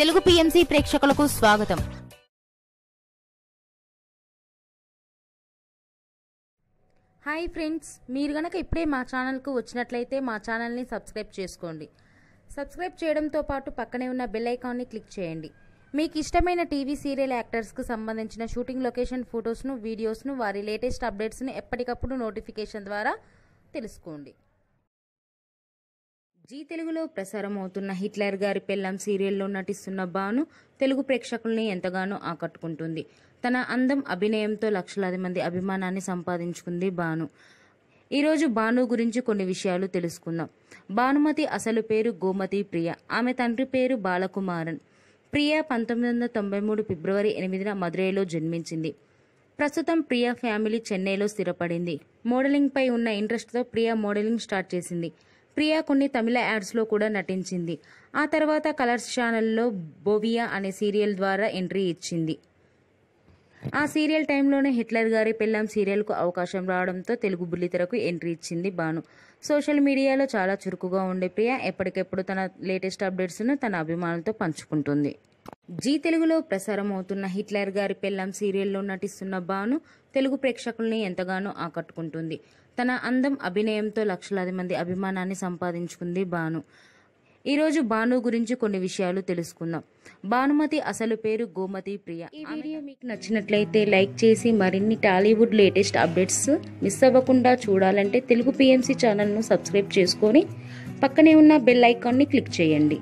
Telugu PMC ప్రేక్షకులకు స్వాగతం hi friends మీరు గనక ఇప్పుడే మా ఛానల్కు వచ్చినట్లయితే మా ఛానల్ని సబ్స్క్రైబ్ చేసుకోండి సబ్స్క్రైబ్ చేయడంతో పాటు పక్కనే ఉన్న బెల్ ఐకాన్ని క్లిక్ చేయండి మీకు ఇష్టమైన టీవీ సీరియల్ యాక్టర్స్కు సంబంధించిన షూటింగ్ లొకేషన్ ఫొటోస్ను వీడియోస్ను వారి లేటెస్ట్ అప్డేట్స్ను ఎప్పటికప్పుడు నోటిఫికేషన్ ద్వారా తెలుసుకోండి జీ తెలుగులో ప్రసారం అవుతున్న హిట్లర్ గారి పెళ్ళం సీరియల్లో నటిస్తున్న బాను తెలుగు ప్రేక్షకుల్ని ఎంతగానో ఆకట్టుకుంటుంది తన అందం అభినయంతో లక్షలాది మంది అభిమానాన్ని సంపాదించుకుంది బాను ఈరోజు బాను గురించి కొన్ని విషయాలు తెలుసుకుందాం భానుమతి అసలు పేరు గోమతి ప్రియ ఆమె తండ్రి పేరు బాలకుమారన్ ప్రియ పంతొమ్మిది వందల తొంభై మూడు ఫిబ్రవరి ఎనిమిదిన మదురైలో జన్మించింది ప్రస్తుతం ప్రియా ఫ్యామిలీ చెన్నైలో స్థిరపడింది మోడలింగ్పై ఉన్న ఇంట్రెస్ట్తో ప్రియా మోడలింగ్ స్టార్ట్ చేసింది ప్రియా కొన్ని తమిళ యాడ్స్లో కూడా నటించింది ఆ తర్వాత కలర్స్ ఛానల్లో బోవియా అనే సీరియల్ ద్వారా ఎంట్రీ ఇచ్చింది ఆ సీరియల్ టైంలోనే హిట్లర్ గారి పెళ్ళాం సీరియల్కు అవకాశం రావడంతో తెలుగు బుల్లితెరకు ఎంట్రీ ఇచ్చింది బాను సోషల్ మీడియాలో చాలా చురుకుగా ఉండే ప్రియా ఎప్పటికెప్పుడు తన లేటెస్ట్ అప్డేట్స్ను తన అభిమానులతో పంచుకుంటుంది జీ తెలుగులో ప్రసారం అవుతున్న హిట్లర్ గారి పెళ్ళం సీరియల్లో నటిస్తున్న భాను తెలుగు ప్రేక్షకుల్ని ఎంతగానో ఆకట్టుకుంటుంది తన అందం అభినయంతో లక్షలాది మంది అభిమానాన్ని సంపాదించుకుంది భాను ఈరోజు భాను గురించి కొన్ని విషయాలు తెలుసుకుందాం భానుమతి అసలు పేరు గోమతి ప్రియ ఈ వీడియో మీకు నచ్చినట్లయితే లైక్ చేసి మరిన్ని టాలీవుడ్ లేటెస్ట్ అప్డేట్స్ మిస్ అవ్వకుండా చూడాలంటే తెలుగు పిఎంసీ ఛానల్ను సబ్స్క్రైబ్ చేసుకొని పక్కనే ఉన్న బెల్ ఐకాన్ని క్లిక్ చేయండి